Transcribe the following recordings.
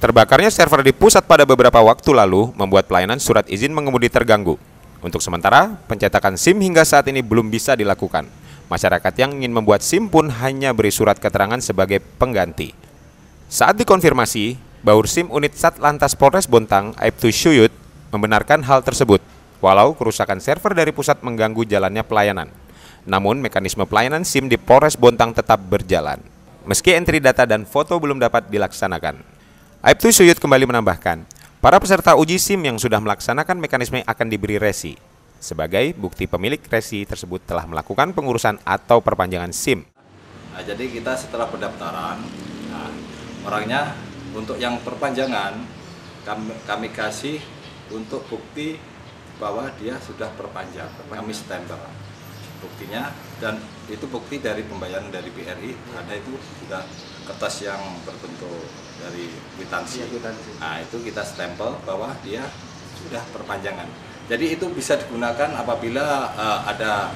Terbakarnya server di pusat pada beberapa waktu lalu membuat pelayanan surat izin mengemudi terganggu. Untuk sementara, pencetakan SIM hingga saat ini belum bisa dilakukan. Masyarakat yang ingin membuat SIM pun hanya beri surat keterangan sebagai pengganti. Saat dikonfirmasi, Baur SIM Unit Satlantas Polres Bontang, Aibtu Syuyut, membenarkan hal tersebut, walau kerusakan server dari pusat mengganggu jalannya pelayanan. Namun, mekanisme pelayanan SIM di Polres Bontang tetap berjalan, meski entry data dan foto belum dapat dilaksanakan. Aibtu Suyut kembali menambahkan, para peserta uji SIM yang sudah melaksanakan mekanisme akan diberi resi. Sebagai bukti pemilik resi tersebut telah melakukan pengurusan atau perpanjangan SIM. Nah, jadi kita setelah pendaftaran, nah, orangnya untuk yang perpanjangan kami, kami kasih untuk bukti bahwa dia sudah perpanjang, perpanjang. kami stempel buktinya dan itu bukti dari pembayaran dari BRI ada itu sudah kertas yang berbentuk dari kwitansi. Ya, kwitansi. Nah itu kita stempel bahwa dia sudah perpanjangan. Jadi itu bisa digunakan apabila uh, ada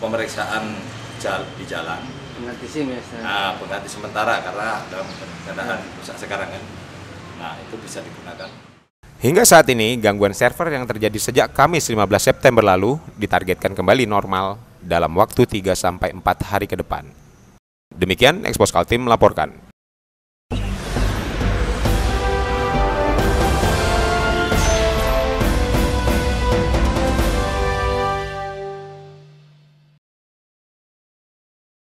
pemeriksaan jal di jalan. Pengganti SIM ya. Nah, pengganti sementara karena dalam keadaan rusak sekarang kan. Nah itu bisa digunakan. Hingga saat ini, gangguan server yang terjadi sejak Kamis 15 September lalu ditargetkan kembali normal dalam waktu 3-4 hari ke depan. Demikian Expos Kaltim melaporkan.